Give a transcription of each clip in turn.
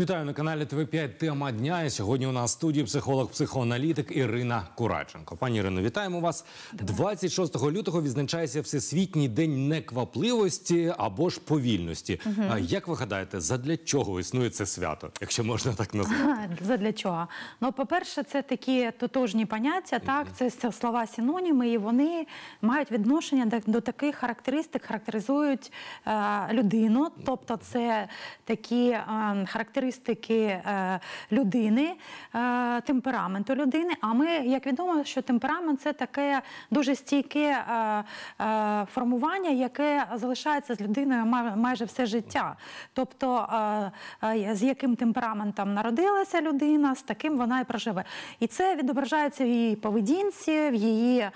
Вітаю на каналі ТВ5 Тема дня. І сьогодні у нас в студії психолог-психоаналітик Ірина Кураченко. Пані Ірино, вітаємо вас. 26 лютого відзначається всесвітній день неквапливості або ж повільності. Угу. Як ви гадаєте, задля чого існує це свято, якщо можна так назвати? Задля чого? Ну, по-перше, це такі тотожні поняття. Так, угу. це слова синоніми, і вони мають відношення до таких характеристик, характеризують е, людину. Тобто, це такі е, ем, характеристики характеристики е, людини, е, темпераменту людини. А ми, як відомо, що темперамент це таке дуже стійке е, формування, яке залишається з людиною майже все життя. Тобто, з яким темпераментом народилася людина, з таким вона і проживе. І це відображається в її поведінці, в її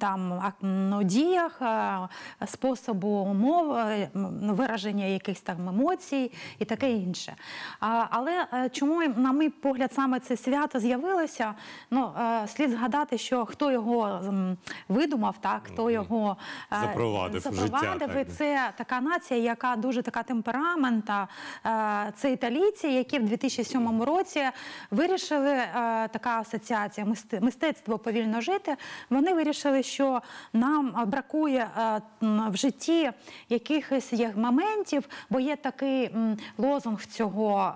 там ну, діях, способу умов, вираження якихось там емоцій і таке інше інше. Але е, чому на мій погляд саме це свято з'явилося? Ну е, слід згадати, що хто його видумав, так хто його е, запровадив, запровадив. Життя, це така нація, яка дуже така темперамента. Це італійці, які в 2007 році вирішили така асоціація мистецтво повільно жити. Вони вирішили, що нам бракує в житті якихось моментів, бо є такий лозунг. в цього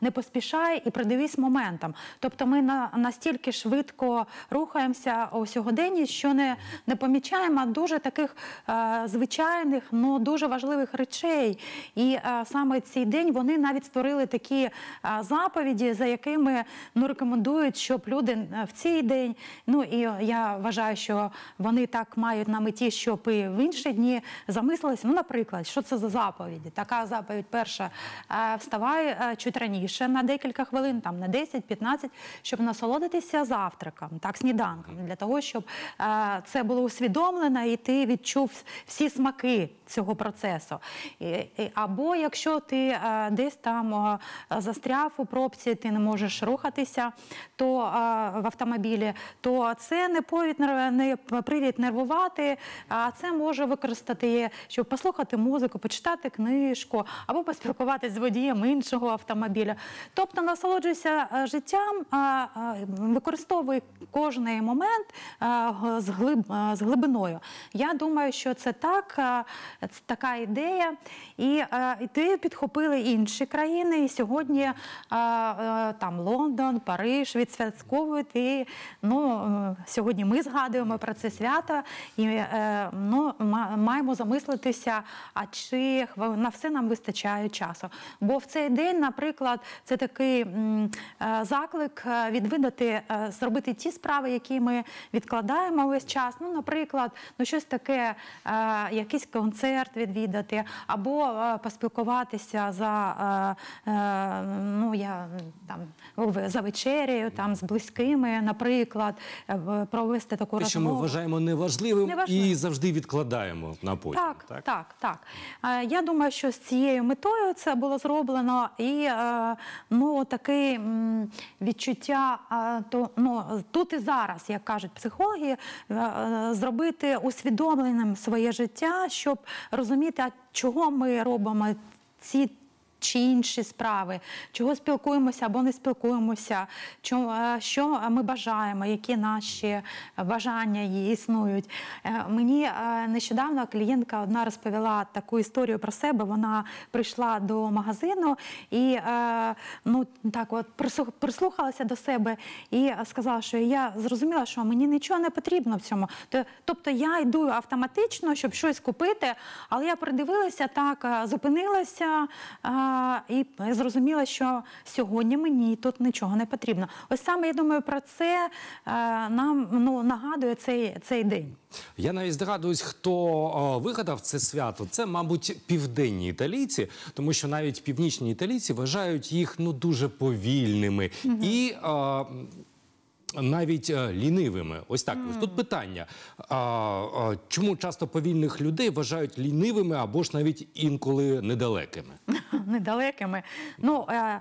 не поспішай і придивись моментам. Тобто, ми на настільки швидко рухаємося у сьогоденні, що не не помічаємо дуже таких звичайних, але ну, дуже важливих речей. І саме цей день вони навіть створили такі заповіді, за якими ну рекомендують, щоб люди е, в цей день. Ну і я вважаю, що вони так мають на меті, щоб і в інші дні замислилися. Ну, наприклад, що це за заповіді? Така заповідь перша встав. Е, вставай е, чуть раніше на декілька хвилин, там на 10-15, щоб насолодитися завтраком, так сніданком, для того, щоб е, це було усвідомлено і ти відчув всі смаки цього процесу. Або якщо ти е, десь там застряв у пробці, ти не можеш рухатися, то в автомобілі, то це не повід не привід нервувати, а це може використати, щоб послухати музику, почитати книжку або поспілкуватися з водієм іншого автомобіля. Тобто насолоджуйся е, життям, використовуй кожний момент е, е, з, глибиною. Я думаю, що це так, це така ідея. І ти підхопили інші країни. І сьогодні там Лондон, Париж відсвятковують. І ну, сьогодні ми згадуємо про це свято і ну, маємо замислитися, а чи на все нам вистачає часу. Бо цей день, наприклад, це такий е, заклик е, відвідати, е, зробити ті справи, які ми відкладаємо весь час. Ну, наприклад, ну щось таке, якийсь концерт відвідати, або поспілкуватися за ну я там за вечерею, там з близькими, наприклад, провести таку розмову. що ми вважаємо неважливим Неважливо. і завжди відкладаємо на потім. Так, так, так. так. Я думаю, що з цією метою це було зроблено зроблено, і е, ну таке відчуття е, то ну тут і зараз, як кажуть психологи, е, зробити усвідомленим своє життя, щоб розуміти, чого ми робимо ці чи інші справи, чого спілкуємося або не спілкуємося, е, що ми бажаємо, які наші бажання існують. Е, мені е, нещодавно клієнтка одна розповіла таку історію про себе. Вона прийшла до магазину і ну так, от прислухалася до себе і сказала, що я зрозуміла, що мені нічого не потрібно в цьому. Тобто я йду автоматично, щоб щось купити, але я придивилася так, зупинилася. І зрозуміла, що сьогодні мені тут нічого не потрібно. Ось саме я думаю, про це е, нам ну нагадує цей, цей день. Я навіть здогадуюсь, хто е, вигадав це свято. Це, мабуть, південні італійці, тому що навіть північні італійці вважають їх ну дуже повільними угу. і. А, е, навіть е, лінивими. Ось так тут питання. Чому часто повільних людей вважають лінивими або ж навіть інколи недалекими? Недалекими. Ну е,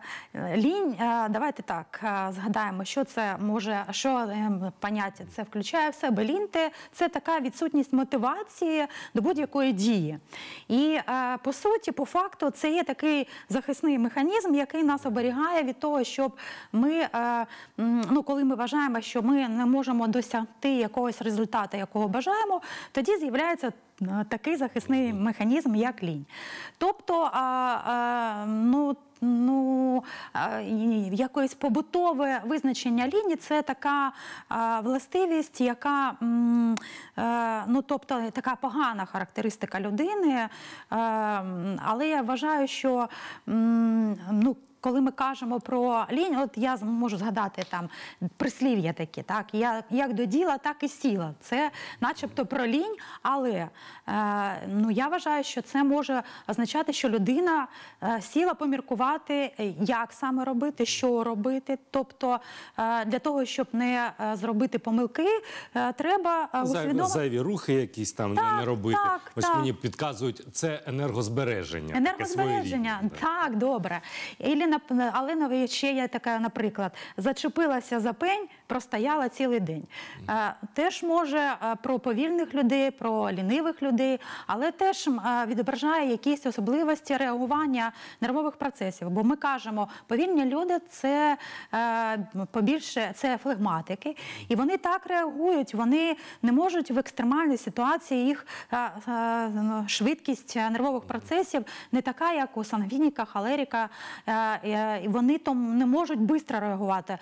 лінь, е, давайте так згадаємо, що це може, що поняття це включає в себе. Лінти це така відсутність мотивації до будь-якої дії. І по суті, по факту, це є такий захисний механізм, який нас оберігає від того, щоб ми ну коли ми вважаємо знаємо, що ми не можемо досягти якогось результату, якого бажаємо, тоді з'являється. Е, такий захисний механізм, як лінь. Тобто, а, а, ну, ну, а, побутове визначення ліні це така а, властивість, яка м, а, е, ну, тобто, така погана характеристика людини. А, ем, але я вважаю, що м, ну, коли ми кажемо про лінь, от я можу згадати там прислів'я такі, так я як до діла, так і сіла. Це, начебто, про лінь, але е, ну я вважаю, що це може означати, що людина е, сіла поміркувати, е, як саме робити, що робити. Тобто е, для того, щоб не е, зробити помилки, е, треба усвідомити... зайві рухи, якісь там так, не робити. Так, Ось так. мені підказують це енергозбереження. Енергозбереження, так. так добре. Іліна, але ще є така, наприклад, зачепилася за пень, простояла цілий день. Е, теж може е, про повільних людей, про лінивих людей, але теж е, відображає якісь особливості реагування нервових процесів. Бо ми кажемо, повільні люди це побільше це флегматики, і вони так реагують, вони не можуть в екстремальній ситуації їх ну, швидкість нервових процесів не така, як у сангвініка, холеріка. Вони там не можуть швидко реагувати.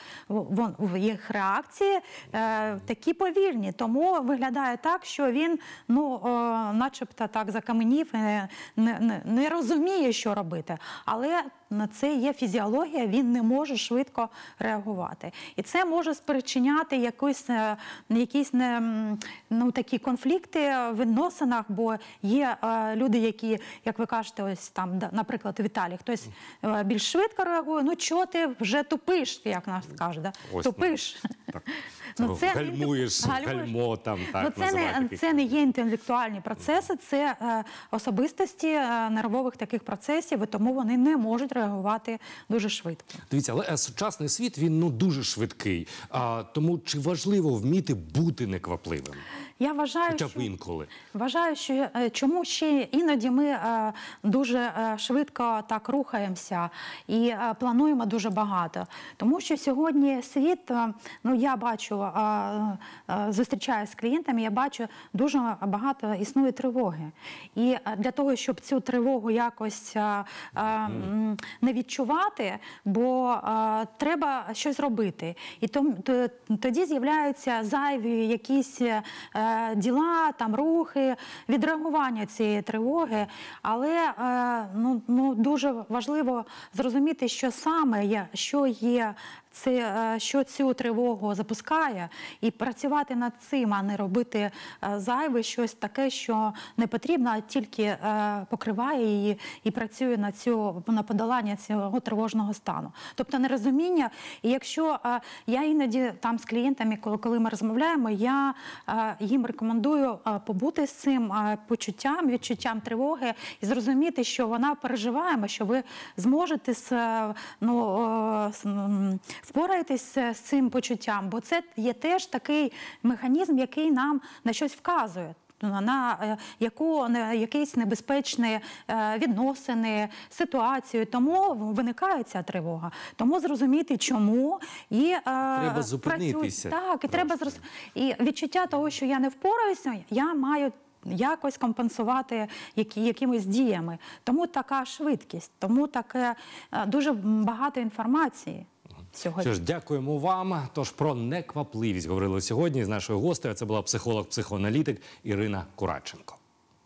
Їх реакції е, такі повільні. Тому виглядає так, що він ну, е, начебто так закаменів, не, не, не розуміє, що робити. Але на це є фізіологія, він не може швидко реагувати. І це може спричиняти е, якісь, якісь ну, такі конфлікти в відносинах, бо є е, люди, які, як ви кажете, ось там, наприклад, в Італії хтось е, більш швидко реагує, ну чого ти вже тупиш, як нас кажуть, да? тупиш. Ну, це Гальмуєш, гальмо там так. Ну, це, не, це не є інтелектуальні процеси, це е, особистості е, нервових таких процесів, і тому вони не можуть реагувати реагувати дуже швидко. Дивіться, але е, сучасний світ він ну дуже швидкий. А тому чи важливо вміти бути неквапливим? Я вважаю, Хоча б що, Вважаю, що е, чому ще іноді ми е, дуже е, швидко так рухаємося і плануємо дуже багато. Тому що сьогодні світ, ну я бачу, зустрічаюся з клієнтами, я бачу дуже багато існує тривоги. І для того, щоб цю тривогу якось не відчувати, бо треба щось робити. І тоді з'являються зайві якісь. Е, діла, там рухи, відреагування цієї тривоги. Але е, ну, ну дуже важливо зрозуміти, що саме є, що є це е, що цю тривогу запускає, і працювати над цим, а не робити е, зайве щось таке, що не потрібно, а тільки е, покриває її і працює на цю на подолання цього тривожного стану. Тобто нерозуміння. І якщо я іноді там з клієнтами, коли ми розмовляємо, я їм рекомендую побути з цим почуттям, відчуттям тривоги і зрозуміти, що вона переживаємо, що ви зможете ну, Впорайтесь е, з цим почуттям, бо це є теж такий механізм, який нам на щось вказує. На е, яку на якісь небезпечні е, відносини, ситуацію, тому виникає ця тривога. Тому зрозуміти, чому і треба зупинитися. Так, і треба зрос... і відчуття того, що я не впораюся, я маю. Якось компенсувати які, якимись діями, тому така швидкість, тому таке дуже багато інформації сьогодні. Що ж, дякуємо вам. Тож про неквапливість говорили сьогодні з нашою гостею. Це була психолог-психоаналітик Ірина Кураченко.